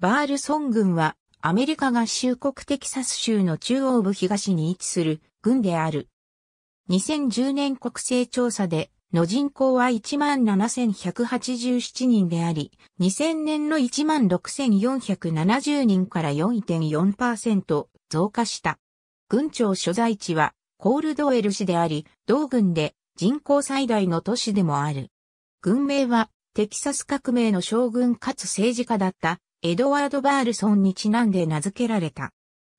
バールソン軍はアメリカ合衆国テキサス州の中央部東に位置する軍である。2010年国勢調査での人口は17,187人であり、2000年の16,470人から4.4%増加した。軍庁所在地はコールドウェル市であり、同軍で人口最大の都市でもある。軍名はテキサス革命の将軍かつ政治家だったエドワード・バールソンにちなんで名付けられた。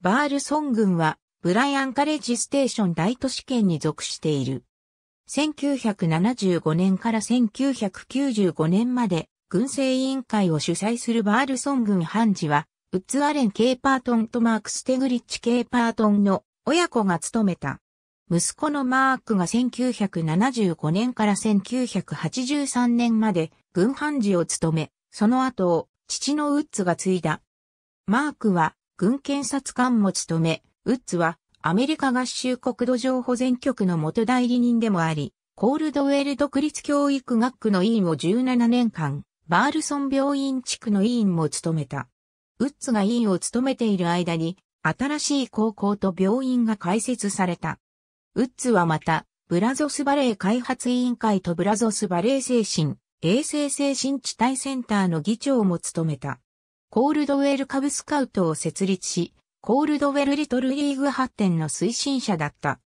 バールソン郡は、ブライアンカレッジステーション大都市圏に属している。1975年から1995年まで、軍政委員会を主催するバールソン郡判事は、ウッズアレン・ケイパートンとマーク・ステグリッチ・ケイパートンの親子が務めた。息子のマークが1975年から1983年まで軍判事を務め、その後を父のウッズが継いだ。マークは軍検察官も務め、ウッズはアメリカ合衆国土壌保全局の元代理人でもあり、コールドウェル独立教育学区の委員を17年間、バールソン病院地区の委員も務めた。ウッズが委員を務めている間に、新しい高校と病院が開設された。ウッズはまた、ブラゾスバレー開発委員会とブラゾスバレー精神衛生精神地帯センターの議長も務めた。コールドウェルカブスカウトを設立し、コールドウェルリトルリーグ発展の推進者だった。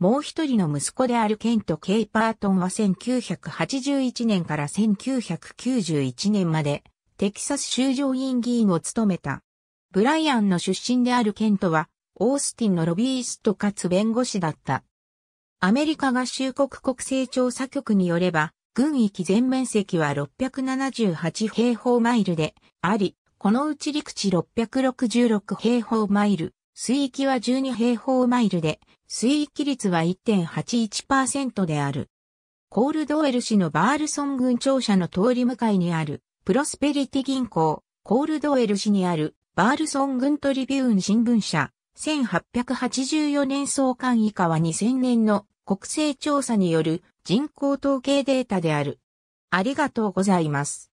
もう一人の息子であるケント・ケイパートンは1981年から1991年までテキサス州上院議員を務めた。ブライアンの出身であるケントはオースティンのロビーストかつ弁護士だった。アメリカ合衆国国勢調査局によれば軍域全面積は678平方マイルであり、このうち陸地666平方マイル、水域は12平方マイルで、水域率は1.81%である。コールドウェル市のバールソン郡庁舎の通り向かいにある、プロスペリティ銀行、コールドウェル市にある、バールソン郡トリビューン新聞社、1884年創刊以下は2000年の国勢調査による人口統計データである。ありがとうございます。